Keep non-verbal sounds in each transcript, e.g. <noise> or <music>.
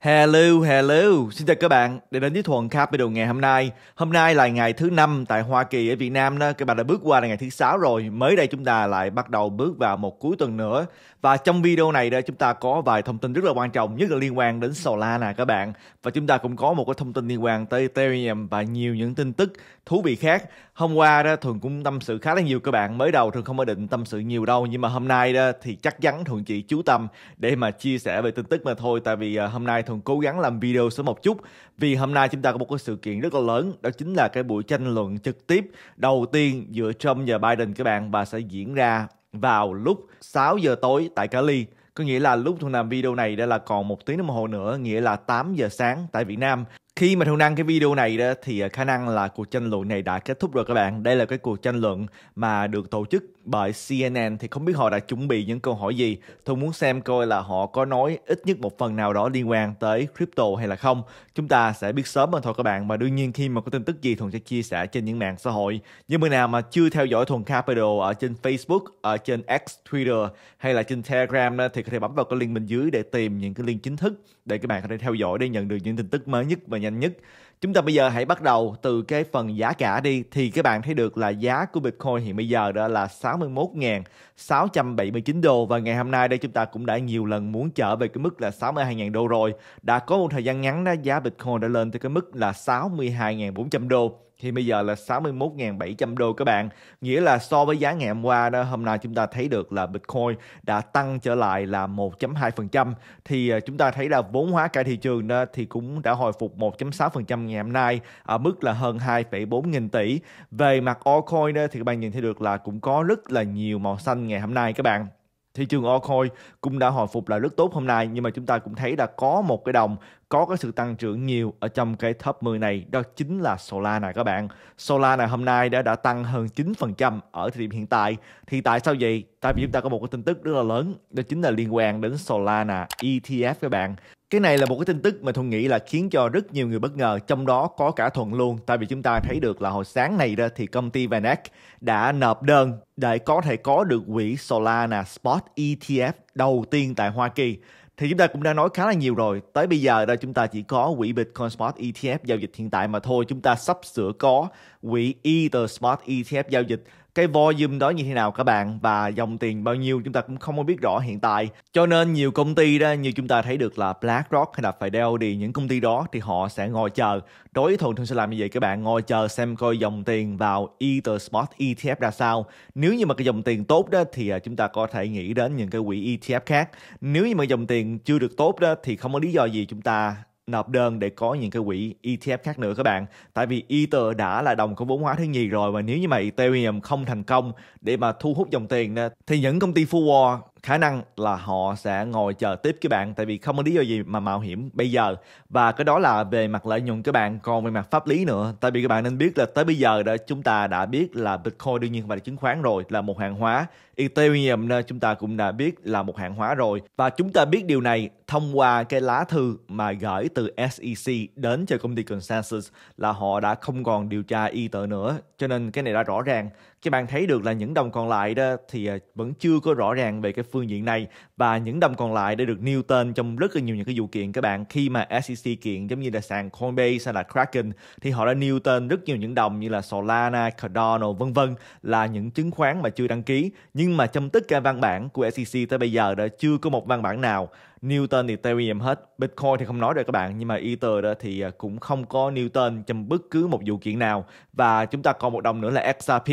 Hello, hello. Xin chào các bạn Để đến với Thuần Capital ngày hôm nay. Hôm nay là ngày thứ năm tại Hoa Kỳ ở Việt Nam đó. Các bạn đã bước qua là ngày thứ sáu rồi. Mới đây chúng ta lại bắt đầu bước vào một cuối tuần nữa. Và trong video này đó chúng ta có vài thông tin rất là quan trọng, nhất là liên quan đến Solana các bạn. Và chúng ta cũng có một cái thông tin liên quan tới Ethereum và nhiều những tin tức thú vị khác hôm qua đó thường cũng tâm sự khá là nhiều các bạn mới đầu thường không có định tâm sự nhiều đâu nhưng mà hôm nay đó thì chắc chắn thường chỉ chú tâm để mà chia sẻ về tin tức mà thôi tại vì à, hôm nay thường cố gắng làm video sớm một chút vì hôm nay chúng ta có một cái sự kiện rất là lớn đó chính là cái buổi tranh luận trực tiếp đầu tiên giữa Trump và Biden các bạn và sẽ diễn ra vào lúc 6 giờ tối tại Cali có nghĩa là lúc thường làm video này đã là còn một tiếng đồng hồ nữa nghĩa là 8 giờ sáng tại Việt Nam khi mà thu năng cái video này đó thì à, khả năng là cuộc tranh luận này đã kết thúc rồi các bạn đây là cái cuộc tranh luận mà được tổ chức bởi CNN thì không biết họ đã chuẩn bị những câu hỏi gì. Tôi muốn xem coi là họ có nói ít nhất một phần nào đó liên quan tới crypto hay là không. Chúng ta sẽ biết sớm hơn thôi các bạn và đương nhiên khi mà có tin tức gì Thuần sẽ chia sẻ trên những mạng xã hội. Nhưng người nào mà chưa theo dõi Thuần Capital ở trên Facebook, ở trên X, Twitter hay là trên Telegram thì có thể bấm vào cái link bên dưới để tìm những cái link chính thức để các bạn có thể theo dõi để nhận được những tin tức mới nhất và nhanh nhất. Chúng ta bây giờ hãy bắt đầu từ cái phần giá cả đi thì các bạn thấy được là giá của Bitcoin hiện bây giờ đó là 61.679 đô và ngày hôm nay đây chúng ta cũng đã nhiều lần muốn trở về cái mức là 62.000 đô rồi. Đã có một thời gian ngắn đó giá Bitcoin đã lên tới cái mức là 62.400 đô thì bây giờ là 61.700 đô các bạn. Nghĩa là so với giá ngày hôm qua đó, hôm nay chúng ta thấy được là Bitcoin đã tăng trở lại là 1.2%. Thì à, chúng ta thấy là vốn hóa cả thị trường đó thì cũng đã hồi phục 1.6% ngày hôm nay ở mức là hơn 2,4 nghìn tỷ. Về mặt altcoin đó, thì các bạn nhìn thấy được là cũng có rất là nhiều màu xanh ngày hôm nay các bạn thị trường altcoin cũng đã hồi phục lại rất tốt hôm nay nhưng mà chúng ta cũng thấy là có một cái đồng có cái sự tăng trưởng nhiều ở trong cái top 10 này đó chính là Solana các bạn. Solana hôm nay đã đã tăng hơn 9% ở thời điểm hiện tại. Thì tại sao vậy? Tại vì chúng ta có một cái tin tức rất là lớn đó chính là liên quan đến Solana ETF các bạn cái này là một cái tin tức mà thuận nghĩ là khiến cho rất nhiều người bất ngờ trong đó có cả thuận luôn tại vì chúng ta thấy được là hồi sáng này ra thì công ty Vanek đã nộp đơn để có thể có được quỹ Solana Spot ETF đầu tiên tại Hoa Kỳ thì chúng ta cũng đã nói khá là nhiều rồi tới bây giờ đó chúng ta chỉ có quỹ Bitcoin Spot ETF giao dịch hiện tại mà thôi chúng ta sắp sửa có quỹ Ether Spot ETF giao dịch cái volume đó như thế nào các bạn và dòng tiền bao nhiêu chúng ta cũng không có biết rõ hiện tại. Cho nên nhiều công ty đó như chúng ta thấy được là BlackRock hay là Fidelity những công ty đó thì họ sẽ ngồi chờ. Đối với thường thường sẽ làm như vậy các bạn ngồi chờ xem coi dòng tiền vào Ether Spot e ETF ra sao. Nếu như mà cái dòng tiền tốt đó thì à, chúng ta có thể nghĩ đến những cái quỹ ETF khác. Nếu như mà dòng tiền chưa được tốt đó thì không có lý do gì chúng ta nộp đơn để có những cái quỹ ETF khác nữa các bạn. Tại vì Ether đã là đồng công vốn hóa thứ nhì rồi và nếu như mà Ethereum không thành công để mà thu hút dòng tiền thì những công ty forward khả năng là họ sẽ ngồi chờ tiếp các bạn tại vì không có lý do gì mà mạo hiểm bây giờ và cái đó là về mặt lợi nhuận các bạn còn về mặt pháp lý nữa tại vì các bạn nên biết là tới bây giờ đã chúng ta đã biết là bitcoin đương nhiên không phải là chứng khoán rồi là một hàng hóa ethereum chúng ta cũng đã biết là một hàng hóa rồi và chúng ta biết điều này thông qua cái lá thư mà gửi từ SEC đến cho công ty Consensus là họ đã không còn điều tra y tờ nữa cho nên cái này đã rõ ràng các bạn thấy được là những đồng còn lại đó thì à, vẫn chưa có rõ ràng về cái phương diện này và những đồng còn lại đã được nêu tên trong rất là nhiều những cái vụ kiện các bạn khi mà SEC kiện giống như là sàn Coinbase hay là Kraken thì họ đã nêu tên rất nhiều những đồng như là Solana, Cardano vân vân là những chứng khoán mà chưa đăng ký nhưng mà trong tất cả văn bản của SEC tới bây giờ đã chưa có một văn bản nào Newton thì Ethereum hết Bitcoin thì không nói rồi các bạn nhưng mà Ether đó thì à, cũng không có Newton trong bất cứ một vụ kiện nào và chúng ta còn một đồng nữa là XRP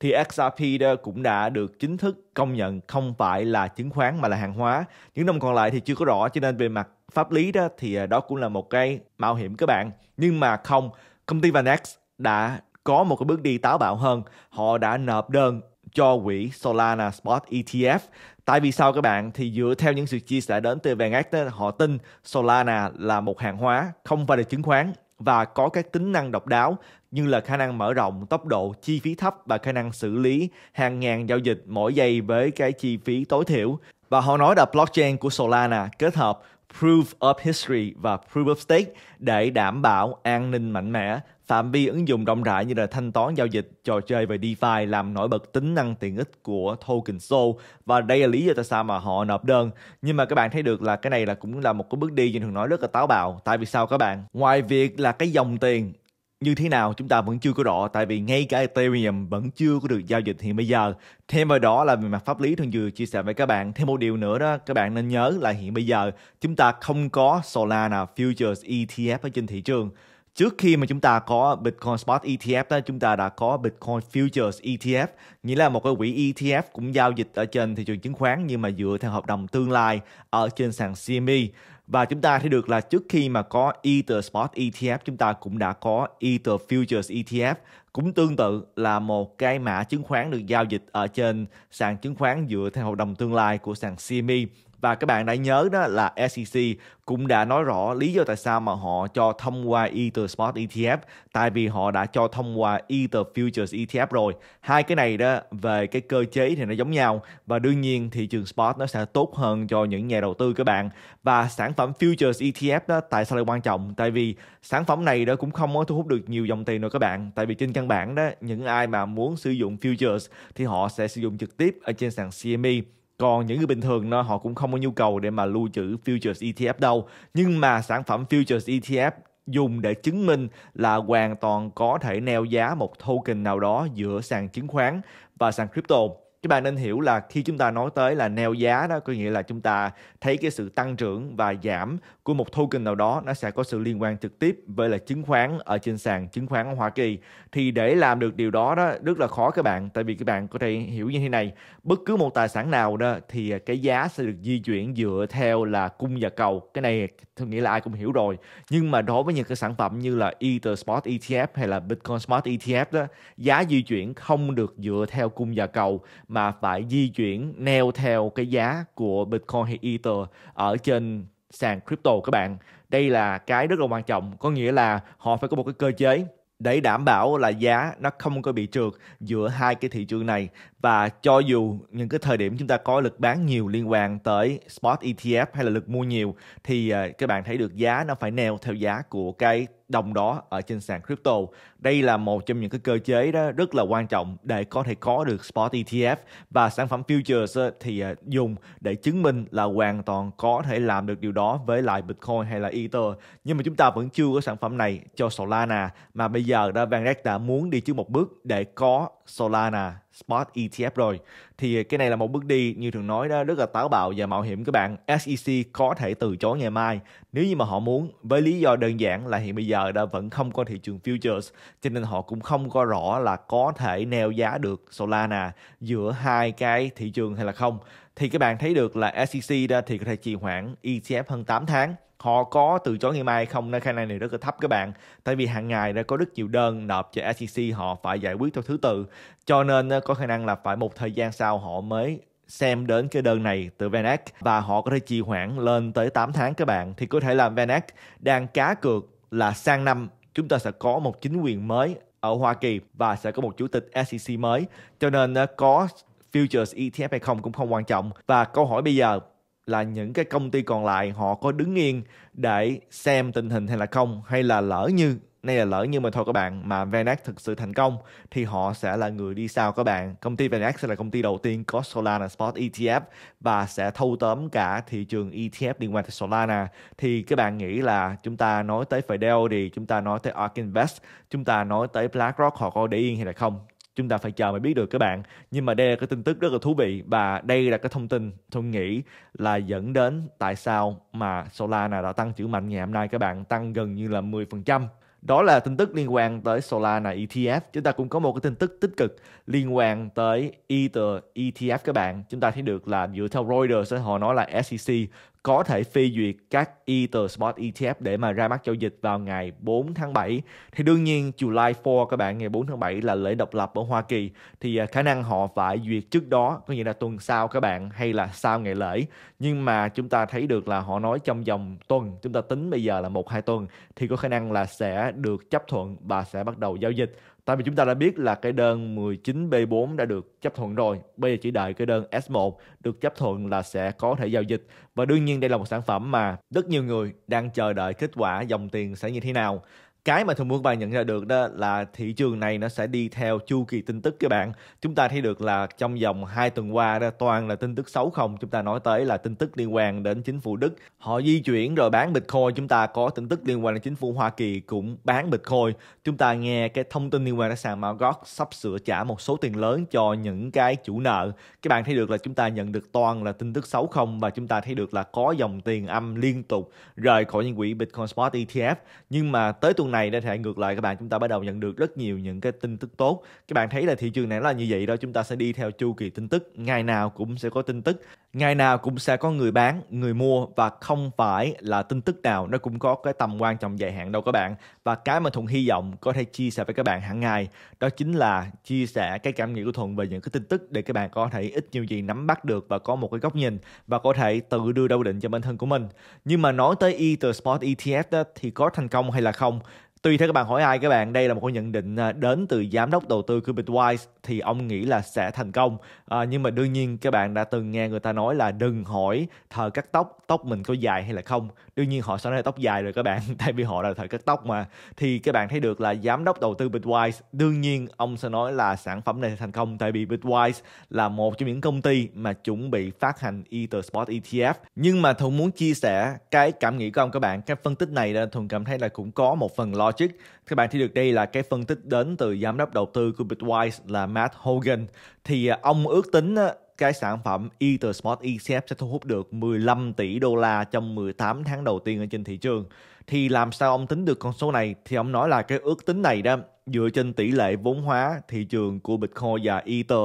thì XRP đó cũng đã được chính thức công nhận không phải là chứng khoán mà là hàng hóa những đồng còn lại thì chưa có rõ cho nên về mặt pháp lý đó thì à, đó cũng là một cái mạo hiểm các bạn nhưng mà không công ty Vanex đã có một cái bước đi táo bạo hơn họ đã nộp đơn cho quỹ Solana Spot ETF. Tại vì sao các bạn? Thì dựa theo những sự chia sẻ đến từ vàng ác, họ tin Solana là một hàng hóa không phải là chứng khoán và có các tính năng độc đáo như là khả năng mở rộng, tốc độ, chi phí thấp và khả năng xử lý hàng ngàn giao dịch mỗi giây với cái chi phí tối thiểu. Và họ nói là blockchain của Solana kết hợp Proof of History và Proof of Stake để đảm bảo an ninh mạnh mẽ Phạm vi ứng dụng rộng rãi như là thanh toán giao dịch, trò chơi và DeFi làm nổi bật tính năng tiện ích của token Soul và đây là lý do tại sao mà họ nộp đơn. Nhưng mà các bạn thấy được là cái này là cũng là một cái bước đi như thường nói rất là táo bạo. Tại vì sao các bạn? Ngoài việc là cái dòng tiền như thế nào chúng ta vẫn chưa có rõ tại vì ngay cả Ethereum vẫn chưa có được giao dịch hiện bây giờ. Thêm vào đó là về mặt pháp lý thường vừa chia sẻ với các bạn. Thêm một điều nữa đó các bạn nên nhớ là hiện bây giờ chúng ta không có Solana Futures ETF ở trên thị trường trước khi mà chúng ta có Bitcoin Spot ETF đó chúng ta đã có Bitcoin Futures ETF nghĩa là một cái quỹ ETF cũng giao dịch ở trên thị trường chứng khoán nhưng mà dựa theo hợp đồng tương lai ở trên sàn CME và chúng ta thấy được là trước khi mà có Ether Spot ETF chúng ta cũng đã có Ether Futures ETF cũng tương tự là một cái mã chứng khoán được giao dịch ở trên sàn chứng khoán dựa theo hợp đồng tương lai của sàn CME và các bạn đã nhớ đó là SEC cũng đã nói rõ lý do tại sao mà họ cho thông qua Ether Spot ETF tại vì họ đã cho thông qua Ether Futures ETF rồi hai cái này đó về cái cơ chế thì nó giống nhau và đương nhiên thị trường spot nó sẽ tốt hơn cho những nhà đầu tư các bạn và sản phẩm Futures ETF đó tại sao lại quan trọng tại vì sản phẩm này đó cũng không có thu hút được nhiều dòng tiền đâu các bạn tại vì trên căn bản đó những ai mà muốn sử dụng futures thì họ sẽ sử dụng trực tiếp ở trên sàn CME còn những người bình thường nó họ cũng không có nhu cầu để mà lưu trữ futures ETF đâu nhưng mà sản phẩm futures ETF dùng để chứng minh là hoàn toàn có thể neo giá một token nào đó giữa sàn chứng khoán và sàn crypto các bạn nên hiểu là khi chúng ta nói tới là neo giá đó có nghĩa là chúng ta thấy cái sự tăng trưởng và giảm của một token nào đó nó sẽ có sự liên quan trực tiếp với là chứng khoán ở trên sàn chứng khoán ở Hoa Kỳ thì để làm được điều đó đó rất là khó các bạn tại vì các bạn có thể hiểu như thế này bất cứ một tài sản nào đó thì cái giá sẽ được di chuyển dựa theo là cung và cầu cái này tôi nghĩ là ai cũng hiểu rồi nhưng mà đối với những cái sản phẩm như là Ether Spot ETF hay là Bitcoin Smart ETF đó giá di chuyển không được dựa theo cung và cầu mà phải di chuyển neo theo cái giá của Bitcoin hay Ether ở trên sàn crypto các bạn. Đây là cái rất là quan trọng, có nghĩa là họ phải có một cái cơ chế để đảm bảo là giá nó không có bị trượt giữa hai cái thị trường này và cho dù những cái thời điểm chúng ta có lực bán nhiều liên quan tới spot ETF hay là lực mua nhiều thì à, các bạn thấy được giá nó phải neo theo giá của cái đồng đó ở trên sàn crypto. Đây là một trong những cái cơ chế đó rất là quan trọng để có thể có được spot ETF và sản phẩm futures thì à, dùng để chứng minh là hoàn toàn có thể làm được điều đó với lại Bitcoin hay là Ether. Nhưng mà chúng ta vẫn chưa có sản phẩm này cho Solana mà bây giờ đã Van đã muốn đi trước một bước để có Solana spot ETF rồi thì cái này là một bước đi như thường nói đó rất là táo bạo và mạo hiểm các bạn SEC có thể từ chối ngày mai nếu như mà họ muốn với lý do đơn giản là hiện bây giờ đã vẫn không có thị trường futures cho nên họ cũng không có rõ là có thể neo giá được Solana giữa hai cái thị trường hay là không thì các bạn thấy được là SEC đó thì có thể trì hoãn ETF hơn 8 tháng họ có từ chối ngày mai không nên khả năng này rất là thấp các bạn tại vì hàng ngày đã có rất nhiều đơn nộp cho SEC họ phải giải quyết theo thứ tự cho nên ờ, có khả năng là phải một thời gian sau họ mới xem đến cái đơn này từ VanEck và họ có thể trì hoãn lên tới 8 tháng các bạn thì có thể là VanEck đang cá cược là sang năm chúng ta sẽ có một chính quyền mới ở Hoa Kỳ và sẽ có một chủ tịch SEC mới cho nên ờ, có futures ETF hay không cũng không quan trọng và câu hỏi bây giờ là những cái công ty còn lại họ có đứng yên để xem tình hình hay là không hay là lỡ như nay là lỡ như mà thôi các bạn mà Venac thực sự thành công thì họ sẽ là người đi sau các bạn. Công ty Venac sẽ là công ty đầu tiên có Solana Spot ETF và sẽ thâu tóm cả thị trường ETF liên quan tới Solana. Thì các bạn nghĩ là chúng ta nói tới Fidelity chúng ta nói tới Ark Invest, chúng ta nói tới BlackRock họ có để yên hay là không? chúng ta phải chờ mới biết được các bạn nhưng mà đây là cái tin tức rất là thú vị và đây là cái thông tin tôi nghĩ là dẫn đến tại sao mà Solana đã tăng trưởng mạnh ngày hôm nay các bạn tăng gần như là 10% đó là tin tức liên quan tới Solana ETF. Chúng ta cũng có một cái tin tức tích cực liên quan tới Ether ETF các bạn. Chúng ta thấy được là dựa theo Reuters họ nói là SEC có thể phê duyệt các Etherspot ETF để mà ra mắt giao dịch vào ngày 4 tháng 7. Thì đương nhiên July 4 các bạn ngày 4 tháng 7 là lễ độc lập ở Hoa Kỳ thì à, khả năng họ phải duyệt trước đó, có nghĩa là tuần sau các bạn hay là sau ngày lễ. Nhưng mà chúng ta thấy được là họ nói trong vòng tuần, chúng ta tính bây giờ là 1 2 tuần thì có khả năng là sẽ được chấp thuận và sẽ bắt đầu giao dịch Tại vì chúng ta đã biết là cái đơn 19B4 đã được chấp thuận rồi, bây giờ chỉ đợi cái đơn S1 được chấp thuận là sẽ có thể giao dịch. Và đương nhiên đây là một sản phẩm mà rất nhiều người đang chờ đợi kết quả dòng tiền sẽ như thế nào cái mà thường buôn vàng nhận ra được đó là thị trường này nó sẽ đi theo chu kỳ tin tức các bạn chúng ta thấy được là trong vòng 2 tuần qua đó toàn là tin tức xấu không chúng ta nói tới là tin tức liên quan đến chính phủ Đức họ di chuyển rồi bán Bitcoin chúng ta có tin tức liên quan đến chính phủ Hoa Kỳ cũng bán Bitcoin chúng ta nghe cái thông tin liên quan đến sàn Mt. Gox sắp sửa trả một số tiền lớn cho những cái chủ nợ các bạn thấy được là chúng ta nhận được toàn là tin tức xấu không và chúng ta thấy được là có dòng tiền âm liên tục rời khỏi những quỹ Bitcoin Spot ETF nhưng mà tới tuần này thì hãy ngược lại các bạn chúng ta bắt đầu nhận được rất nhiều những cái tin tức tốt các bạn thấy là thị trường này là như vậy đó chúng ta sẽ đi theo chu kỳ tin tức ngày nào cũng sẽ có tin tức ngày nào cũng sẽ có người bán người mua và không phải là tin tức nào nó cũng có cái tầm quan trọng dài hạn đâu các bạn và cái mà thuận hy vọng có thể chia sẻ với các bạn hàng ngày đó chính là chia sẻ cái cảm nghĩ của thuận về những cái tin tức để các bạn có thể ít nhiều gì nắm bắt được và có một cái góc nhìn và có thể tự đưa đâu định cho bản thân của mình nhưng mà nói tới Ether Spot ETF đó, thì có thành công hay là không Tuy thế các bạn hỏi ai các bạn, đây là một cái nhận định à, đến từ giám đốc đầu tư của Bitwise thì ông nghĩ là sẽ thành công. À, nhưng mà đương nhiên các bạn đã từng nghe người ta nói là đừng hỏi thợ cắt tóc, tóc mình có dài hay là không. Đương nhiên họ sẽ nói tóc dài rồi các bạn, <laughs> tại vì họ là thợ cắt tóc mà. Thì các bạn thấy được là giám đốc đầu tư Bitwise, đương nhiên ông sẽ nói là sản phẩm này sẽ thành công tại vì Bitwise là một trong những công ty mà chuẩn bị phát hành Ether ETF. Nhưng mà Thuận muốn chia sẻ cái cảm nghĩ của ông các bạn, cái phân tích này là Thuận cảm thấy là cũng có một phần lo Logic. Các bạn thấy được đây là cái phân tích đến từ giám đốc đầu tư của Bitwise là Matt Hogan. Thì à, ông ước tính cái sản phẩm Ether Spot ETF sẽ thu hút được 15 tỷ đô la trong 18 tháng đầu tiên ở trên thị trường. Thì làm sao ông tính được con số này? Thì ông nói là cái ước tính này đó dựa trên tỷ lệ vốn hóa thị trường của Bitcoin và Ether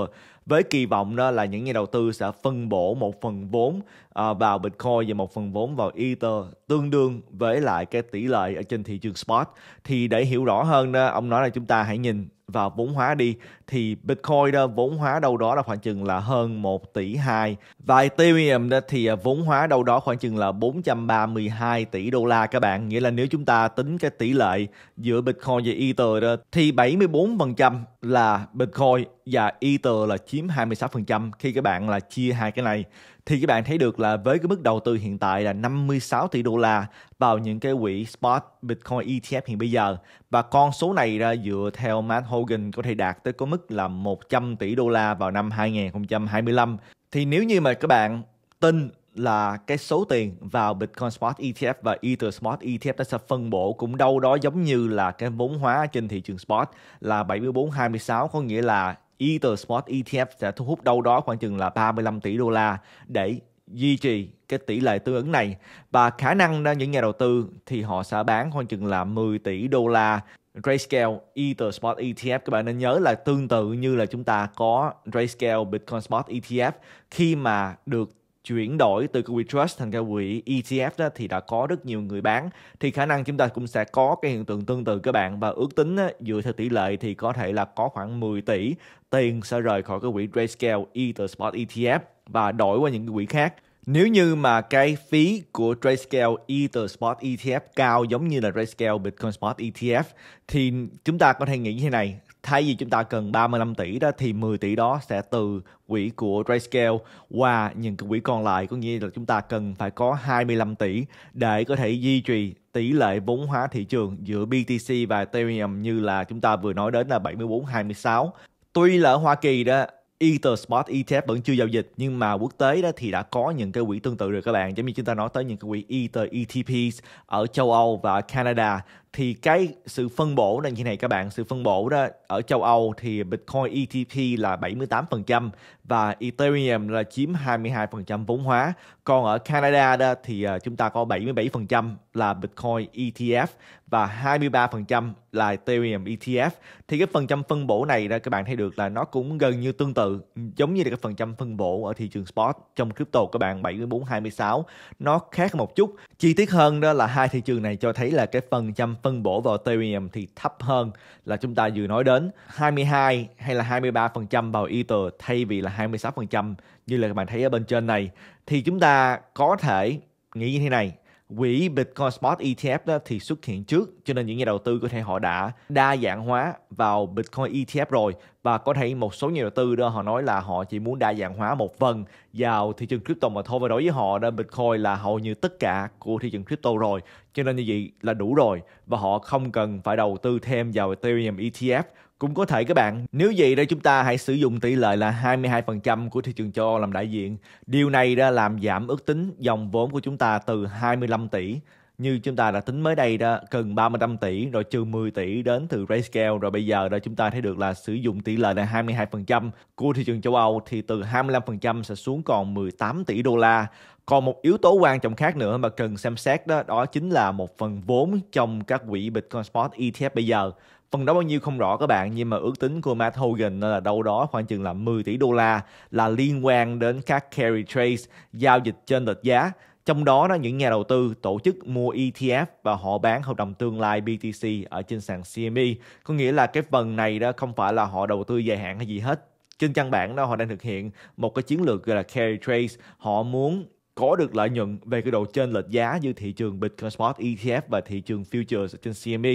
với kỳ vọng đó là những nhà đầu tư sẽ phân bổ một phần vốn à, vào Bitcoin và một phần vốn vào Ether tương đương với lại cái tỷ lệ ở trên thị trường spot thì để hiểu rõ hơn đó ông nói là chúng ta hãy nhìn và vốn hóa đi thì Bitcoin đó, vốn hóa đâu đó là khoảng chừng là hơn 1 tỷ 2 và Ethereum đó thì à, vốn hóa đâu đó khoảng chừng là 432 tỷ đô la các bạn nghĩa là nếu chúng ta tính cái tỷ lệ giữa Bitcoin và Ether đó, thì 74% là Bitcoin và Ether là chiếm 26% khi các bạn là chia hai cái này thì các bạn thấy được là với cái mức đầu tư hiện tại là 56 tỷ đô la vào những cái quỹ spot Bitcoin ETF hiện bây giờ và con số này ra dựa theo Matt Hogan có thể đạt tới có mức là 100 tỷ đô la vào năm 2025 thì nếu như mà các bạn tin là cái số tiền vào Bitcoin Spot ETF và Ether Spot ETF nó sẽ phân bổ cũng đâu đó giống như là cái vốn hóa trên thị trường Spot là 74-26 có nghĩa là Ether Spot ETF sẽ thu hút đâu đó khoảng chừng là 35 tỷ đô la để duy trì cái tỷ lệ tương ứng này và khả năng những nhà đầu tư thì họ sẽ bán khoảng chừng là 10 tỷ đô la Grayscale Ether Spot ETF các bạn nên nhớ là tương tự như là chúng ta có Grayscale Bitcoin Spot ETF khi mà được chuyển đổi từ cái quỹ trust thành cái quỹ ETF đó thì đã có rất nhiều người bán thì khả năng chúng ta cũng sẽ có cái hiện tượng tương tự các bạn và ước tính dựa theo tỷ lệ thì có thể là có khoảng 10 tỷ tiền sẽ rời khỏi cái quỹ Grayscale Ether Spot ETF và đổi qua những cái quỹ khác nếu như mà cái phí của Grayscale Ether Spot ETF cao giống như là Grayscale Bitcoin Spot ETF thì chúng ta có thể nghĩ như thế này, thay vì chúng ta cần 35 tỷ đó thì 10 tỷ đó sẽ từ quỹ của Grayscale qua những cái quỹ còn lại có nghĩa là chúng ta cần phải có 25 tỷ để có thể duy trì tỷ lệ vốn hóa thị trường giữa BTC và Ethereum như là chúng ta vừa nói đến là 74 26. Tuy là ở Hoa Kỳ đó Ether Spot e ETF vẫn chưa giao dịch nhưng mà quốc tế đó thì đã có những cái quỹ tương tự rồi các bạn giống như chúng ta nói tới những cái quỹ Ether ETPs ở châu Âu và Canada thì cái sự phân bổ nên như này các bạn sự phân bổ đó ở châu Âu thì Bitcoin ETP là 78% và Ethereum là chiếm 22% vốn hóa còn ở Canada đó thì ờ, chúng ta có 77% là Bitcoin ETF và 23% là Ethereum ETF thì cái phần trăm phân bổ này đó các bạn thấy được là nó cũng gần như tương tự giống như là cái phần trăm phân bổ ở thị trường spot trong crypto các bạn 74 26 nó khác một chút chi tiết hơn đó là hai thị trường này cho thấy là cái phần trăm phân bổ vào Ethereum thì thấp hơn là chúng ta vừa nói đến 22 hay là 23% vào Ether thay vì là 26% như là các bạn thấy ở bên trên này thì chúng ta có thể nghĩ như thế này quỹ Bitcoin Spot ETF đó thì xuất hiện trước cho nên những nhà đầu tư có thể họ đã đa dạng hóa vào Bitcoin ETF rồi và có thể một số nhà đầu tư đó họ nói là họ chỉ muốn đa dạng hóa một phần vào thị trường crypto mà thôi và đối với họ đó Bitcoin là hầu như tất cả của thị trường crypto rồi cho nên như vậy là đủ rồi và họ không cần phải đầu tư thêm vào Ethereum ETF cũng có thể các bạn, nếu vậy đó chúng ta hãy sử dụng tỷ lệ là 22% của thị trường châu Âu làm đại diện. Điều này đã làm giảm ước tính dòng vốn của chúng ta từ 25 tỷ như chúng ta đã tính mới đây đó cần 35 tỷ rồi trừ 10 tỷ đến từ Grayscale rồi bây giờ đó chúng ta thấy được là sử dụng tỷ lệ là 22% của thị trường châu Âu thì từ 25% sẽ xuống còn 18 tỷ đô la còn một yếu tố quan trọng khác nữa mà cần xem xét đó đó chính là một phần vốn trong các quỹ Bitcoin Spot ETF bây giờ. Phần đó bao nhiêu không rõ các bạn nhưng mà ước tính của Matt Hogan là đâu đó khoảng chừng là 10 tỷ đô la là liên quan đến các carry trades giao dịch trên lệch giá. Trong đó đó những nhà đầu tư tổ chức mua ETF và họ bán hợp đồng tương lai BTC ở trên sàn CME. Có nghĩa là cái phần này đó không phải là họ đầu tư dài hạn hay gì hết. Trên căn bản đó họ đang thực hiện một cái chiến lược gọi là carry trades. Họ muốn có được lợi nhuận về cái độ trên lệch giá như thị trường Bitcoin Spot ETF và thị trường Futures trên CME.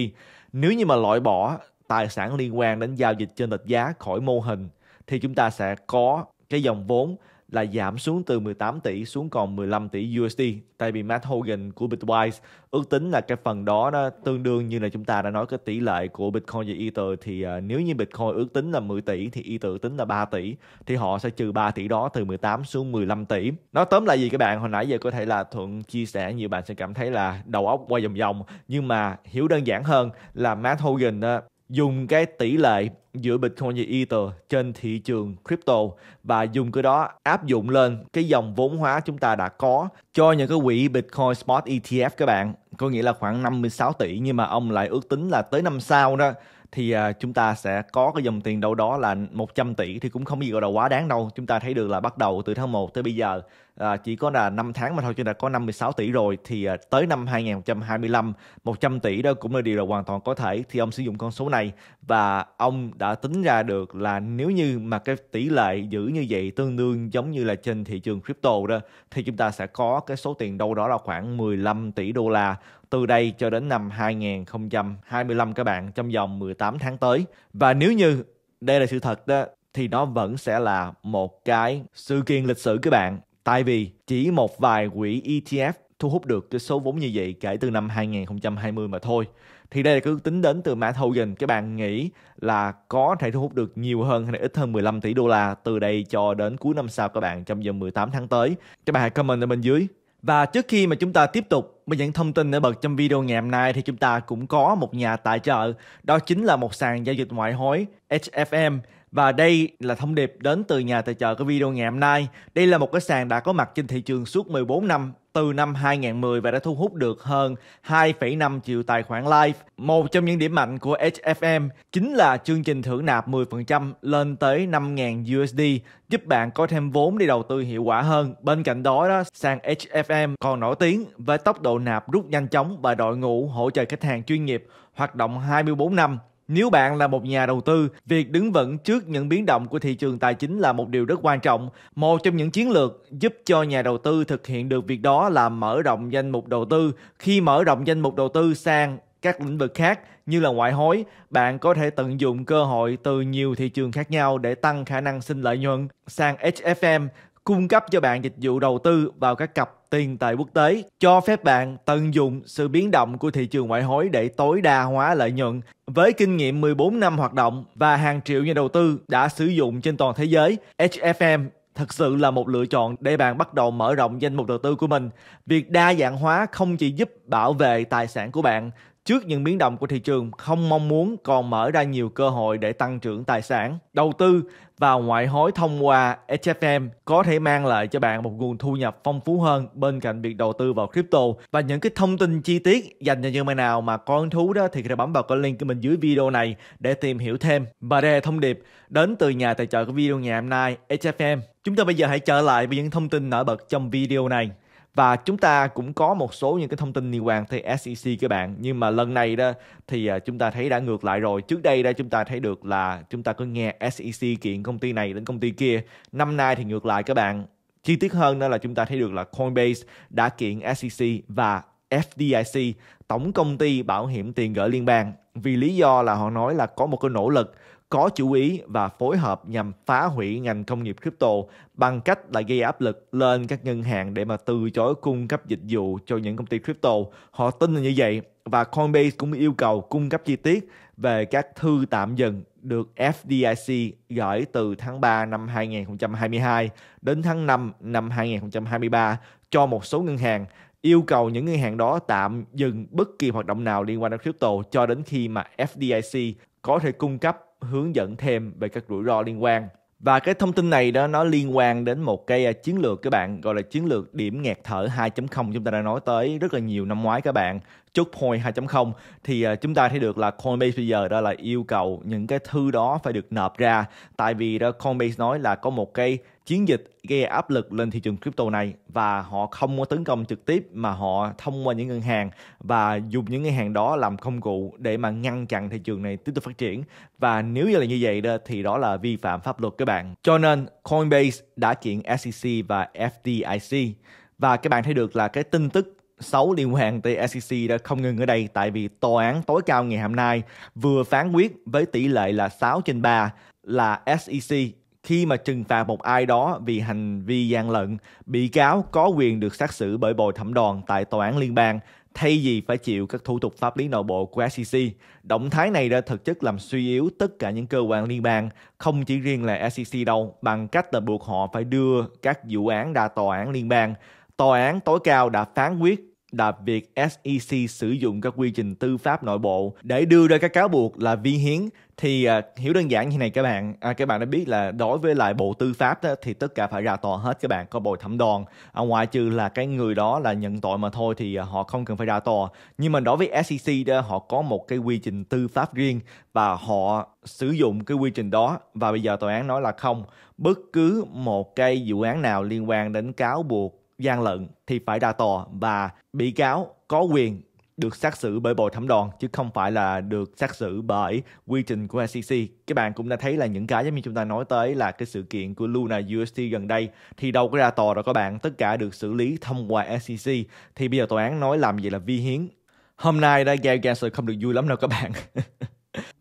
Nếu như mà loại bỏ tài sản liên quan đến giao dịch trên lệch giá khỏi mô hình thì chúng ta sẽ có cái dòng vốn là giảm xuống từ 18 tỷ xuống còn 15 tỷ USD. Tại vì Matt Hogan của Bitwise ước tính là cái phần đó nó tương đương như là chúng ta đã nói cái tỷ lệ của Bitcoin và Ether thì uh, nếu như Bitcoin ước tính là 10 tỷ thì Ether tính là 3 tỷ thì họ sẽ trừ 3 tỷ đó từ 18 xuống 15 tỷ. Nói tóm lại gì các bạn? Hồi nãy giờ có thể là Thuận chia sẻ nhiều bạn sẽ cảm thấy là đầu óc quay vòng vòng nhưng mà hiểu đơn giản hơn là Matt Hogan uh, dùng cái tỷ lệ giữa Bitcoin và Ether trên thị trường crypto và dùng cái đó áp dụng lên cái dòng vốn hóa chúng ta đã có cho những cái quỹ Bitcoin Spot ETF các bạn. Có nghĩa là khoảng 56 tỷ nhưng mà ông lại ước tính là tới năm sau đó thì à, chúng ta sẽ có cái dòng tiền đâu đó là 100 tỷ thì cũng không gì gọi là quá đáng đâu. Chúng ta thấy được là bắt đầu từ tháng 1 tới bây giờ à, chỉ có là 5 tháng mà thôi chứ đã có 56 tỷ rồi thì à, tới năm 2025 100 tỷ đó cũng là điều là hoàn toàn có thể thì ông sử dụng con số này và ông đã tính ra được là nếu như mà cái tỷ lệ giữ như vậy tương đương giống như là trên thị trường crypto đó thì chúng ta sẽ có cái số tiền đâu đó là khoảng 15 tỷ đô la từ đây cho đến năm 2025 các bạn trong vòng 18 tháng tới và nếu như đây là sự thật đó thì nó vẫn sẽ là một cái sự kiện lịch sử các bạn Tại vì chỉ một vài quỹ ETF thu hút được cái số vốn như vậy kể từ năm 2020 mà thôi. Thì đây là cứ tính đến từ Matt Hogan, các bạn nghĩ là có thể thu hút được nhiều hơn hay là ít hơn 15 tỷ đô la từ đây cho đến cuối năm sau các bạn trong vòng 18 tháng tới. Các bạn hãy comment ở bên dưới. Và trước khi mà chúng ta tiếp tục với những thông tin nổi bật trong video ngày hôm nay thì chúng ta cũng có một nhà tài trợ, đó chính là một sàn giao dịch ngoại hối HFM và đây là thông điệp đến từ nhà tài trợ của video ngày hôm nay. Đây là một cái sàn đã có mặt trên thị trường suốt 14 năm từ năm 2010 và đã thu hút được hơn 2,5 triệu tài khoản live. Một trong những điểm mạnh của HFM chính là chương trình thưởng nạp 10% lên tới 5.000 USD giúp bạn có thêm vốn để đầu tư hiệu quả hơn. Bên cạnh đó, đó sàn HFM còn nổi tiếng với tốc độ nạp rút nhanh chóng và đội ngũ hỗ trợ khách hàng chuyên nghiệp hoạt động 24 năm nếu bạn là một nhà đầu tư, việc đứng vững trước những biến động của thị trường tài chính là một điều rất quan trọng. Một trong những chiến lược giúp cho nhà đầu tư thực hiện được việc đó là mở rộng danh mục đầu tư. Khi mở rộng danh mục đầu tư sang các lĩnh vực khác như là ngoại hối, bạn có thể tận dụng cơ hội từ nhiều thị trường khác nhau để tăng khả năng sinh lợi nhuận. Sang HFM, cung cấp cho bạn dịch vụ đầu tư vào các cặp tiền tệ quốc tế, cho phép bạn tận dụng sự biến động của thị trường ngoại hối để tối đa hóa lợi nhuận. Với kinh nghiệm 14 năm hoạt động và hàng triệu nhà đầu tư đã sử dụng trên toàn thế giới, HFM thực sự là một lựa chọn để bạn bắt đầu mở rộng danh mục đầu tư của mình. Việc đa dạng hóa không chỉ giúp bảo vệ tài sản của bạn trước những biến động của thị trường không mong muốn còn mở ra nhiều cơ hội để tăng trưởng tài sản, đầu tư và ngoại hối thông qua HFM có thể mang lại cho bạn một nguồn thu nhập phong phú hơn bên cạnh việc đầu tư vào crypto và những cái thông tin chi tiết dành cho những bạn nào mà con thú đó thì hãy bấm vào cái link của mình dưới video này để tìm hiểu thêm và đây là thông điệp đến từ nhà tài trợ của video ngày hôm nay HFM chúng ta bây giờ hãy trở lại với những thông tin nổi bật trong video này và chúng ta cũng có một số những cái thông tin liên quan tới SEC các bạn nhưng mà lần này đó thì à, chúng ta thấy đã ngược lại rồi trước đây đó chúng ta thấy được là chúng ta có nghe SEC kiện công ty này đến công ty kia năm nay thì ngược lại các bạn chi tiết hơn đó là chúng ta thấy được là Coinbase đã kiện SEC và FDIC tổng công ty bảo hiểm tiền gửi liên bang vì lý do là họ nói là có một cái nỗ lực có chủ ý và phối hợp nhằm phá hủy ngành công nghiệp crypto bằng cách là gây áp lực lên các ngân hàng để mà từ chối cung cấp dịch vụ cho những công ty crypto. Họ tin là như vậy và Coinbase cũng yêu cầu cung cấp chi tiết về các thư tạm dừng được FDIC gửi từ tháng 3 năm 2022 đến tháng 5 năm 2023 cho một số ngân hàng yêu cầu những ngân hàng đó tạm dừng bất kỳ hoạt động nào liên quan đến crypto cho đến khi mà FDIC có thể cung cấp hướng dẫn thêm về các rủi ro liên quan và cái thông tin này đó nó liên quan đến một cái à, chiến lược các bạn gọi là chiến lược điểm nghẹt thở 2.0 chúng ta đã nói tới rất là nhiều năm ngoái các bạn trước point 2.0 thì à, chúng ta thấy được là Coinbase bây giờ đó là yêu cầu những cái thư đó phải được nộp ra tại vì đó Coinbase nói là có một cái chiến dịch gây áp lực lên thị trường crypto này và họ không có tấn công trực tiếp mà họ thông qua những ngân hàng và dùng những ngân hàng đó làm công cụ để mà ngăn chặn thị trường này tiếp tục phát triển và nếu như là như vậy đó thì đó là vi phạm pháp luật các bạn cho nên Coinbase đã kiện SEC và FDIC và các bạn thấy được là cái tin tức 6 liên quan tới SEC đã không ngừng ở đây tại vì tòa án tối cao ngày hôm nay vừa phán quyết với tỷ lệ là 6 trên 3 là SEC khi mà trừng phạt một ai đó vì hành vi gian lận, bị cáo có quyền được xét xử bởi bồi thẩm đoàn tại tòa án liên bang thay vì phải chịu các thủ tục pháp lý nội bộ của SEC. Động thái này đã thực chất làm suy yếu tất cả những cơ quan liên bang, không chỉ riêng là SEC đâu, bằng cách là buộc họ phải đưa các vụ án ra tòa án liên bang. Tòa án tối cao đã phán quyết là việc SEC sử dụng các quy trình tư pháp nội bộ để đưa ra các cáo buộc là vi hiến thì à, hiểu đơn giản như này các bạn à, các bạn đã biết là đối với lại bộ tư pháp đó, thì tất cả phải ra tòa hết các bạn có bồi thẩm đoàn à, ngoại trừ là cái người đó là nhận tội mà thôi thì à, họ không cần phải ra tòa nhưng mà đối với SEC đó họ có một cái quy trình tư pháp riêng và họ sử dụng cái quy trình đó và bây giờ tòa án nói là không bất cứ một cái vụ án nào liên quan đến cáo buộc gian lận thì phải ra tòa và bị cáo có quyền được xét xử bởi bộ thẩm đoàn chứ không phải là được xét xử bởi quy trình của SEC. Các bạn cũng đã thấy là những cái giống như chúng ta nói tới là cái sự kiện của Luna UST gần đây thì đâu có ra tòa rồi các bạn, tất cả được xử lý thông qua SEC. Thì bây giờ tòa án nói làm gì là vi hiến. Hôm nay đã Gary Gensler không được vui lắm đâu các bạn. <laughs>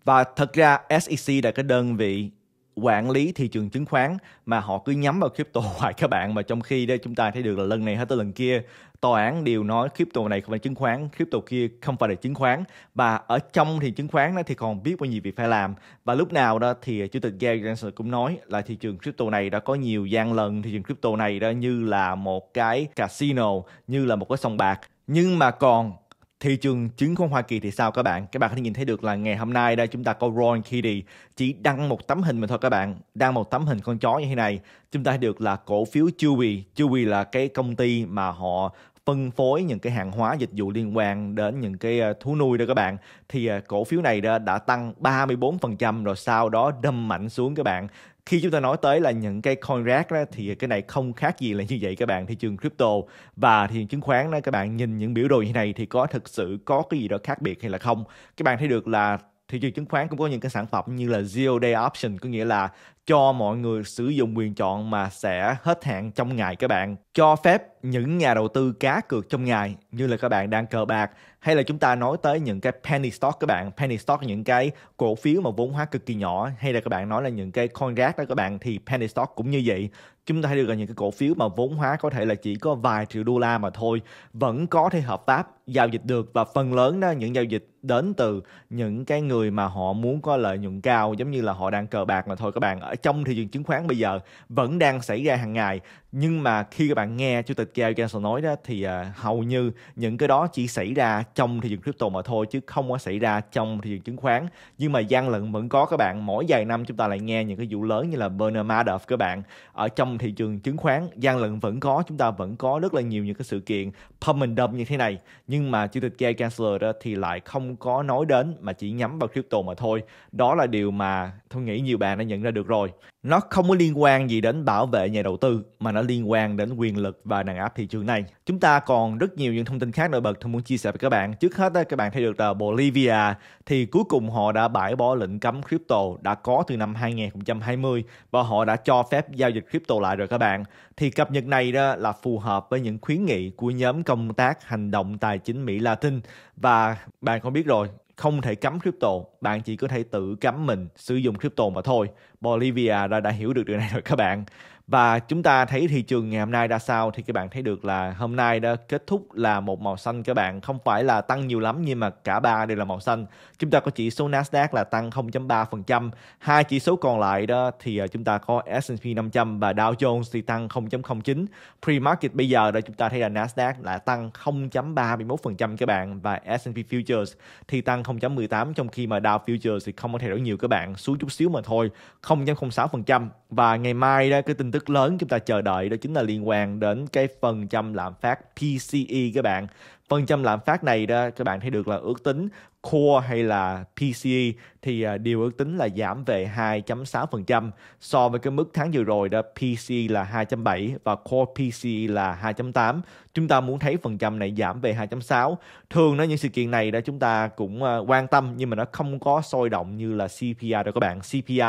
Và thật ra SEC là cái đơn vị quản lý thị trường chứng khoán mà họ cứ nhắm vào crypto <laughs> hoài các bạn mà trong khi đây chúng ta thấy được là lần này hay tới lần kia tòa án đều nói crypto này không phải chứng khoán crypto kia không phải là chứng khoán và ở trong thì chứng khoán đó thì còn biết bao nhiêu việc phải làm và lúc nào đó thì chủ tịch Gary Gensler cũng nói là thị trường crypto này đã có nhiều gian lần thị trường crypto này đó như là một cái casino như là một cái sòng bạc nhưng mà còn thị trường chứng khoán Hoa Kỳ thì sao các bạn? Các bạn có thể nhìn thấy được là ngày hôm nay đây chúng ta có Ron Kennedy chỉ đăng một tấm hình mà thôi các bạn, đăng một tấm hình con chó như thế này. Chúng ta thấy được là cổ phiếu Chewy, Chewy là cái công ty mà họ phân phối những cái hàng hóa dịch vụ liên quan đến những cái ờ, thú nuôi đó các bạn thì ờ, cổ phiếu này đã, đã tăng 34% rồi sau đó đâm mạnh xuống các bạn khi chúng ta nói tới là những cái coin rác đó, thì cái này không khác gì là như vậy các bạn thị trường crypto và thị trường chứng khoán đó các bạn nhìn những biểu đồ như này thì có thực sự có cái gì đó khác biệt hay là không các bạn thấy được là thị trường chứng khoán cũng có những cái sản phẩm như là zero day option có nghĩa là cho mọi người sử dụng quyền chọn mà sẽ hết hạn trong ngày các bạn cho phép những nhà đầu tư cá cược trong ngày như là các bạn đang cờ bạc hay là chúng ta nói tới những cái penny stock các bạn penny stock những cái cổ phiếu mà vốn hóa cực kỳ nhỏ hay là các bạn nói là những cái coin rác đó các bạn thì penny stock cũng như vậy chúng ta thấy được là những cái cổ phiếu mà vốn hóa có thể là chỉ có vài triệu đô la mà thôi vẫn có thể hợp pháp giao dịch được và phần lớn đó những giao dịch đến từ những cái người mà họ muốn có lợi nhuận cao giống như là họ đang cờ bạc mà thôi các bạn ở trong thị trường chứng khoán bây giờ vẫn đang xảy ra hàng ngày nhưng mà khi các bạn nghe chủ tịch Gary Gensler nói đó thì à, hầu như những cái đó chỉ xảy ra trong thị trường crypto mà thôi chứ không có xảy ra trong thị trường chứng khoán nhưng mà gian lận vẫn có các bạn mỗi vài năm chúng ta lại nghe những cái vụ lớn như là Bernie Madoff các bạn ở trong thị trường chứng khoán gian lận vẫn có chúng ta vẫn có rất là nhiều những cái sự kiện pump and dump như thế này nhưng mà chủ tịch Gary Gensler đó thì lại không có nói đến mà chỉ nhắm vào crypto mà thôi đó là điều mà tôi nghĩ nhiều bạn đã nhận ra được rồi thôi nó không có liên quan gì đến bảo vệ nhà đầu tư mà nó liên quan đến quyền lực và đàn áp thị trường này chúng ta còn rất nhiều những thông tin khác nổi bật tôi muốn chia sẻ với các bạn trước hết các bạn thấy được là Bolivia thì cuối cùng họ đã bãi bỏ lệnh cấm crypto đã có từ năm 2020 và họ đã cho phép giao dịch crypto lại rồi các bạn thì cập nhật này đó là phù hợp với những khuyến nghị của nhóm công tác hành động tài chính Mỹ Latin và bạn không biết rồi không thể cấm crypto bạn chỉ có thể tự cấm mình sử dụng crypto mà thôi Bolivia đã, đã hiểu được điều này rồi các bạn và chúng ta thấy thị trường ngày hôm nay ra sao thì các bạn thấy được là hôm nay đã kết thúc là một màu xanh các bạn không phải là tăng nhiều lắm nhưng mà cả ba đều là màu xanh chúng ta có chỉ số Nasdaq là tăng 0.3% hai chỉ số còn lại đó thì à, chúng ta có S&P 500 và Dow Jones thì tăng 0.09 pre-market bây giờ đó chúng ta thấy là Nasdaq đã tăng 0.31% các bạn và S&P Futures thì tăng 0.18 trong khi mà Dow Futures thì không có thay đổi nhiều các bạn xuống chút xíu mà thôi 0.06% và ngày mai đó cái tin tức rất lớn chúng ta chờ đợi đó chính là liên quan đến cái phần trăm lạm phát PCE các bạn phần trăm lạm phát này đó các bạn thấy được là ước tính Core hay là PCE thì à, đều ước tính là giảm về 2.6% so với cái mức tháng vừa rồi đó PCE là 2.7 và Core PCE là 2.8. Chúng ta muốn thấy phần trăm này giảm về 2.6. Thường nó những sự kiện này đó chúng ta cũng à, quan tâm nhưng mà nó không có sôi động như là CPI đâu các bạn. CPI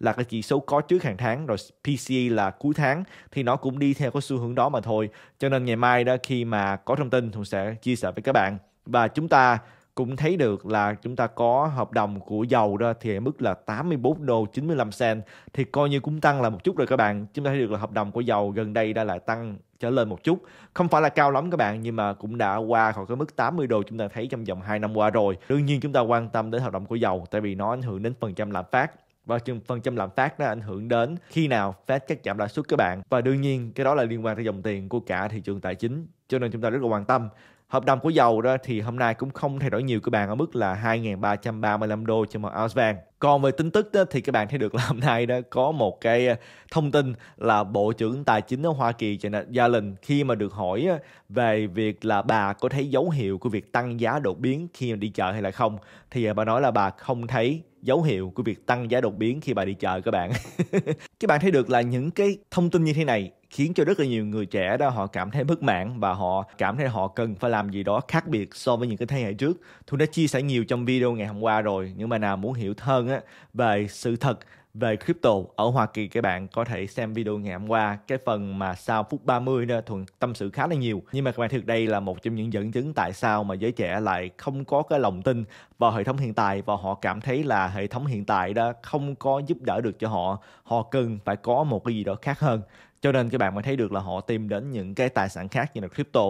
là cái chỉ số có trước hàng tháng rồi PCE là cuối tháng thì nó cũng đi theo cái xu hướng đó mà thôi. Cho nên ngày mai đó khi mà có thông tin tôi sẽ chia sẻ với các bạn và chúng ta cũng thấy được là chúng ta có hợp đồng của dầu đó thì ở mức là 84 đô 95 cent thì coi như cũng tăng là một chút rồi các bạn. Chúng ta thấy được là hợp đồng của dầu gần đây đã lại tăng trở lên một chút. Không phải là cao lắm các bạn nhưng mà cũng đã qua khỏi cái mức 80 đô chúng ta thấy trong vòng 2 năm qua rồi. Đương nhiên chúng ta quan tâm đến hợp đồng của dầu tại vì nó ảnh hưởng đến phần trăm lạm phát và phần trăm lạm phát nó ảnh hưởng đến khi nào Fed cắt giảm lãi suất các bạn và đương nhiên cái đó là liên quan tới dòng tiền của cả thị trường tài chính cho nên chúng ta rất là quan tâm hợp đồng của dầu đó thì hôm nay cũng không thay đổi nhiều các bạn ở mức là 2.335 đô cho một ounce vàng. Còn về tin tức đó, thì các bạn thấy được là hôm nay đó có một cái ờ, thông tin là Bộ trưởng Tài chính ở Hoa Kỳ Janet Yellen khi mà được hỏi ờ, về việc là bà có thấy dấu hiệu của việc tăng giá đột biến khi mà đi chợ hay là không thì ờ, bà nói là bà không thấy dấu hiệu của việc tăng giá đột biến khi bà đi chợ các bạn <laughs> các bạn thấy được là những cái thông tin như thế này khiến cho rất là nhiều người trẻ đó họ cảm thấy bất mãn và họ cảm thấy họ cần phải làm gì đó khác biệt so với những cái thế hệ trước. Tôi đã chia sẻ nhiều trong video ngày hôm qua rồi, nhưng mà nào muốn hiểu hơn á về sự thật về crypto ở Hoa Kỳ các bạn có thể xem video ngày hôm qua cái phần mà sau phút 30 đó thuần tâm sự khá là nhiều nhưng mà các bạn thực đây là một trong những dẫn chứng tại sao mà giới trẻ lại không có cái lòng tin vào hệ thống hiện tại và họ cảm thấy là hệ thống hiện tại đó không có giúp đỡ được cho họ họ cần phải có một cái gì đó khác hơn cho nên các bạn mới thấy được là họ tìm đến những cái tài sản khác như là crypto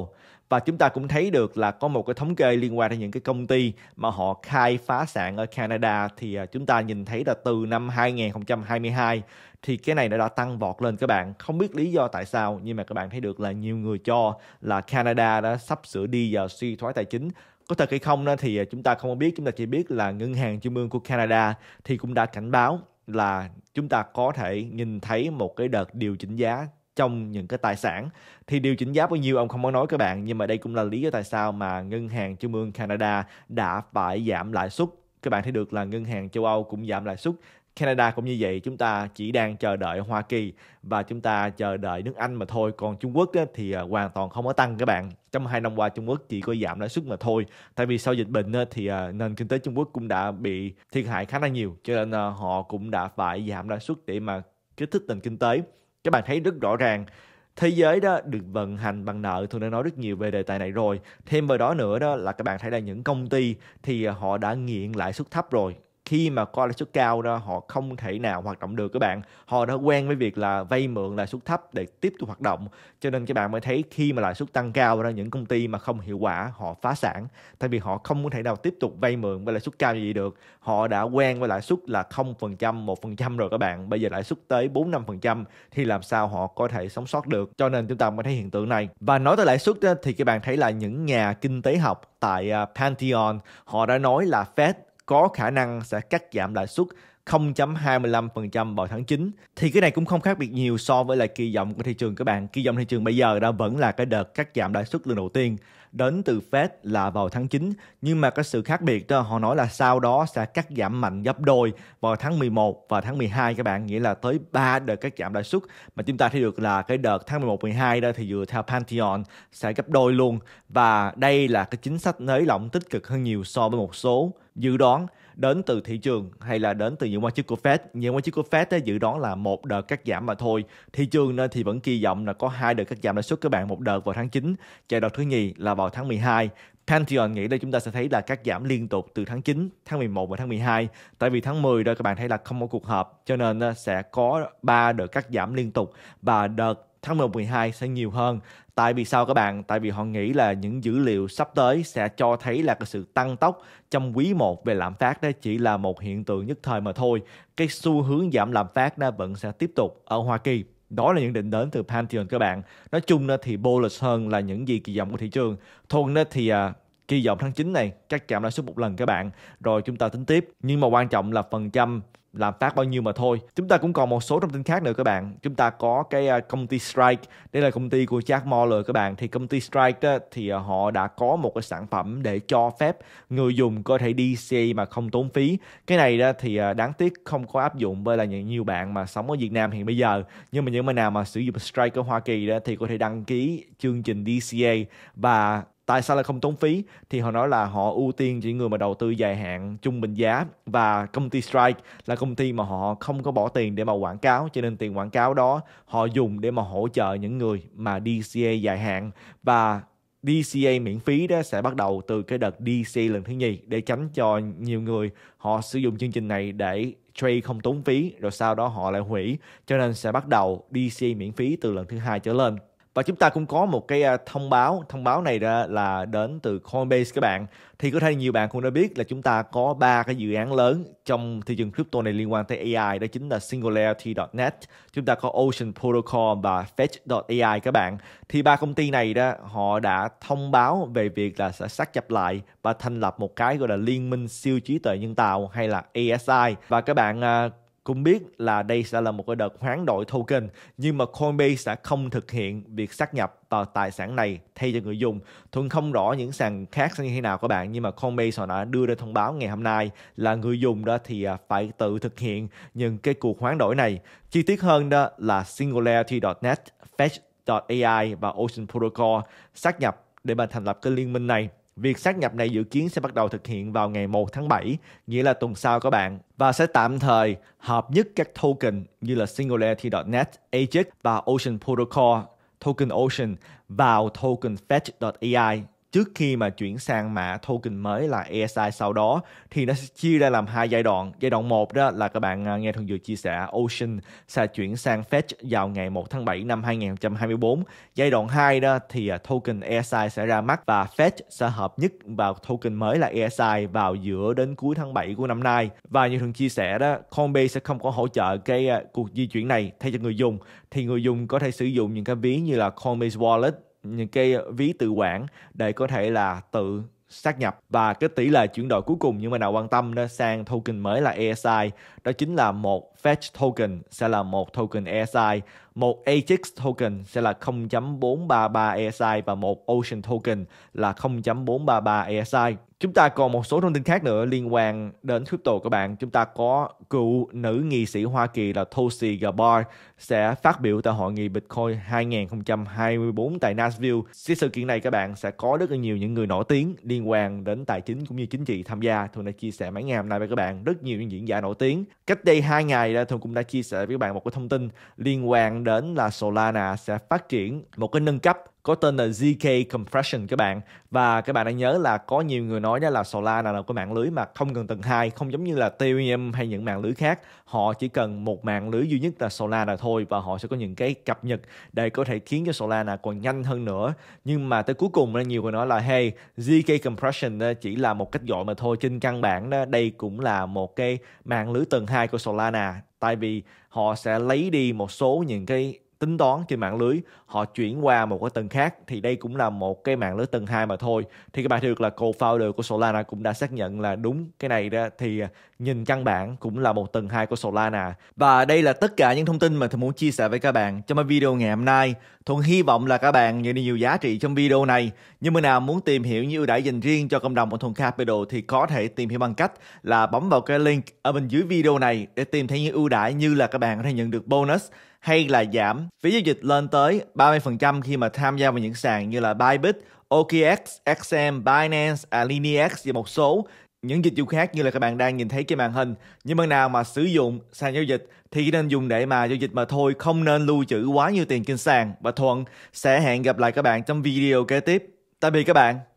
và chúng ta cũng thấy được là có một cái thống kê liên quan đến những cái công ty mà họ khai phá sản ở Canada thì à, chúng ta nhìn thấy là từ năm 2022 thì cái này đã, đã tăng vọt lên các bạn không biết lý do tại sao nhưng mà các bạn thấy được là nhiều người cho là Canada đã sắp sửa đi vào suy thoái tài chính có thật hay không thì à, chúng ta không biết chúng ta chỉ biết là ngân hàng trung ương của Canada thì cũng đã cảnh báo là chúng ta có thể nhìn thấy một cái đợt điều chỉnh giá trong những cái tài sản thì điều chỉnh giá bao nhiêu ông không có nói các bạn nhưng mà đây cũng là lý do tại sao mà ngân hàng trung ương Canada đã phải giảm lãi suất các bạn thấy được là ngân hàng châu Âu cũng giảm lãi suất Canada cũng như vậy chúng ta chỉ đang chờ đợi Hoa Kỳ và chúng ta chờ đợi nước Anh mà thôi còn Trung Quốc thì à, hoàn toàn không có tăng các bạn trong hai năm qua Trung Quốc chỉ có giảm lãi suất mà thôi tại vì sau dịch bệnh thì à, nền kinh tế Trung Quốc cũng đã bị thiệt hại khá là nhiều cho nên à, họ cũng đã phải giảm lãi suất để mà kích thích nền kinh tế các bạn thấy rất rõ ràng thế giới đó được vận hành bằng nợ tôi đã nói rất nhiều về đề tài này rồi thêm vào đó nữa đó là các bạn thấy là những công ty thì ờ, họ đã nghiện lãi suất thấp rồi khi mà coi lãi suất cao đó họ không thể nào hoạt động được các bạn họ đã quen với việc là vay mượn lãi suất thấp để tiếp tục hoạt động cho nên các bạn mới thấy khi mà lãi suất tăng cao ra những công ty mà không hiệu quả họ phá sản tại vì họ không thể nào tiếp tục vay mượn với lãi suất cao như vậy được họ đã quen với lãi suất là không phần trăm một phần trăm rồi các bạn bây giờ lãi suất tới bốn năm phần trăm thì làm sao họ có thể sống sót được cho nên chúng ta mới thấy hiện tượng này và nói tới lãi suất thì các bạn thấy là những nhà kinh tế học tại à, Pantheon họ đã nói là Fed có khả năng sẽ cắt giảm lãi suất 0.25% vào tháng 9 thì cái này cũng không khác biệt nhiều so với lại kỳ vọng của thị trường các bạn. Kỳ vọng thị trường bây giờ đã vẫn là cái đợt cắt giảm lãi suất lần đầu tiên đến từ Fed là vào tháng 9 nhưng mà cái sự khác biệt đó họ nói là sau đó sẽ cắt giảm mạnh gấp đôi vào tháng 11 và tháng 12 các bạn nghĩa là tới 3 đợt cắt giảm lãi suất mà chúng ta thấy được là cái đợt tháng 11 12 đó thì dựa theo Pantheon sẽ gấp đôi luôn và đây là cái chính sách nới lỏng tích cực hơn nhiều so với một số dự đoán đến từ thị trường hay là đến từ những quan chức của Fed. Những quan chức của Fed ấy, dự đoán là một đợt cắt giảm mà thôi. Thị trường nên thì vẫn kỳ vọng là có hai đợt cắt giảm lãi suất các bạn, một đợt vào tháng 9, chờ đợt thứ nhì là vào tháng 12. Pantheon nghĩ đây chúng ta sẽ thấy là cắt giảm liên tục từ tháng 9, tháng 11 và tháng 12. Tại vì tháng 10 đó các bạn thấy là không có cuộc họp cho nên sẽ có ba đợt cắt giảm liên tục và đợt tháng 11, 12 sẽ nhiều hơn. Tại vì sao các bạn? Tại vì họ nghĩ là những dữ liệu sắp tới sẽ cho thấy là cái sự tăng tốc trong quý 1 về lạm phát đó chỉ là một hiện tượng nhất thời mà thôi. Cái xu hướng giảm lạm phát nó vẫn sẽ tiếp tục ở Hoa Kỳ đó là những định đến từ Pantheon các bạn nói chung thì bullish hơn là những gì kỳ vọng của thị trường thuần thì à, kỳ vọng tháng 9 này chắc chạm lãi suất một lần các bạn rồi chúng ta tính tiếp nhưng mà quan trọng là phần trăm làm phát bao nhiêu mà thôi chúng ta cũng còn một số thông tin khác nữa các bạn chúng ta có cái à, công ty Strike đây là công ty của Jack Ma rồi các bạn thì công ty Strike đó, thì à, họ đã có một cái sản phẩm để cho phép người dùng có thể đi xe mà không tốn phí cái này đó thì à, đáng tiếc không có áp dụng với là nhiều bạn mà sống ở Việt Nam hiện bây giờ nhưng mà những bạn nào mà sử dụng Strike ở Hoa Kỳ đó thì có thể đăng ký chương trình DCA và tại sao là không tốn phí thì họ nói là họ ưu tiên những người mà đầu tư dài hạn trung bình giá và công ty Strike là công ty mà họ không có bỏ tiền để mà quảng cáo cho nên tiền quảng cáo đó họ dùng để mà hỗ trợ những người mà DCA dài hạn và DCA miễn phí đó sẽ bắt đầu từ cái đợt DC lần thứ nhì để tránh cho nhiều người họ sử dụng chương trình này để trade không tốn phí rồi sau đó họ lại hủy cho nên sẽ bắt đầu DC miễn phí từ lần thứ hai trở lên và chúng ta cũng có một cái à, thông báo thông báo này là đến từ Coinbase các bạn thì có thể nhiều bạn cũng đã biết là chúng ta có ba cái dự án lớn trong thị trường crypto này liên quan tới AI đó chính là Singularity.net chúng ta có Ocean Protocol và Fetch.ai các bạn thì ba công ty này đó họ đã thông báo về việc là sẽ sát nhập lại và thành lập một cái gọi là liên minh siêu trí tuệ nhân tạo hay là ASI và các bạn à, cũng biết là đây sẽ là một cái đợt hoán đổi token nhưng mà Coinbase sẽ không thực hiện việc xác nhập vào tài sản này thay cho người dùng. Thuận không rõ những sàn khác sẽ như thế nào các bạn nhưng mà Coinbase họ đã đưa ra thông báo ngày hôm nay là người dùng đó thì à, phải tự thực hiện những cái cuộc hoán đổi này. Chi tiết hơn đó là Singularity.net, Fetch.ai và Ocean Protocol xác nhập để mà thành lập cái liên minh này Việc sát nhập này dự kiến sẽ bắt đầu thực hiện vào ngày 1 tháng 7, nghĩa là tuần sau các bạn, và sẽ tạm thời hợp nhất các token như là Singularity.net, Aegis và Ocean Protocol, Token Ocean vào token Fetch.ai trước khi mà chuyển sang mã token mới là ESI sau đó thì nó sẽ chia ra làm hai giai đoạn. Giai đoạn 1 đó là các bạn à, nghe thường vừa chia sẻ Ocean sẽ chuyển sang Fetch vào ngày 1 tháng 7 năm 2024. Giai đoạn 2 đó thì à, token ESI sẽ ra mắt và Fetch sẽ hợp nhất vào token mới là ESI vào giữa đến cuối tháng 7 của năm nay. Và như thường chia sẻ đó, Coinbase sẽ không có hỗ trợ cái à, cuộc di chuyển này thay cho người dùng thì người dùng có thể sử dụng những cái ví như là Coinbase Wallet những cái ví tự quản để có thể là tự xác nhập và cái tỷ lệ chuyển đổi cuối cùng nhưng mà nào quan tâm đó sang token mới là ESI đó chính là một Fetch token sẽ là một token ESI, một Ajax token sẽ là 0.433 ESI và một Ocean token là 0.433 ESI. Chúng ta còn một số thông tin khác nữa liên quan đến crypto các bạn. Chúng ta có cựu nữ nghị sĩ Hoa Kỳ là Tulsi Gabbard sẽ phát biểu tại hội nghị Bitcoin 2024 tại Nashville. Cái sự kiện này các bạn sẽ có rất là nhiều những người nổi tiếng liên quan đến tài chính cũng như chính trị tham gia. Thường đã chia sẻ mấy ngày hôm nay với các bạn rất nhiều những diễn giả nổi tiếng. Cách đây hai ngày đây Thuận cũng đã chia sẻ với các bạn một cái thông tin liên quan đến là Solana sẽ phát triển một cái nâng cấp có tên là ZK Compression các bạn và các bạn đã nhớ là có nhiều người nói đó là Solana là cái mạng lưới mà không cần tầng hai không giống như là Ethereum hay những mạng lưới khác họ chỉ cần một mạng lưới duy nhất là Solana thôi và họ sẽ có những cái cập nhật để có thể khiến cho Solana còn nhanh hơn nữa nhưng mà tới cuối cùng nhiều người nói là hey ZK Compression chỉ là một cách gọi mà thôi trên căn bản đó đây cũng là một cái mạng lưới tầng hai của Solana tại vì họ sẽ lấy đi một số những cái tính toán trên mạng lưới họ chuyển qua một cái tầng khác thì đây cũng là một cái mạng lưới tầng 2 mà thôi thì cái bài thấy được là co-founder của Solana cũng đã xác nhận là đúng cái này đó thì à, nhìn căn bản cũng là một tầng 2 của Solana và đây là tất cả những thông tin mà tôi muốn chia sẻ với các bạn trong cái video ngày hôm nay Thuận hy vọng là các bạn nhận được nhiều giá trị trong video này nhưng mà nào muốn tìm hiểu những ưu đãi dành riêng cho cộng đồng của Thuận Capital thì có thể tìm hiểu bằng cách là bấm vào cái link ở bên dưới video này để tìm thấy những ưu đãi như là các bạn có thể nhận được bonus hay là giảm phí giao dịch lên tới 30% khi mà tham gia vào những sàn như là Bybit, OKX, XM, Binance, Alinex và một số những dịch vụ khác như là các bạn đang nhìn thấy trên màn hình. Nhưng mà nào mà sử dụng sàn giao dịch thì nên dùng để mà giao dịch mà thôi, không nên lưu trữ quá nhiều tiền trên sàn. Và Thuận sẽ hẹn gặp lại các bạn trong video kế tiếp. Tạm biệt các bạn.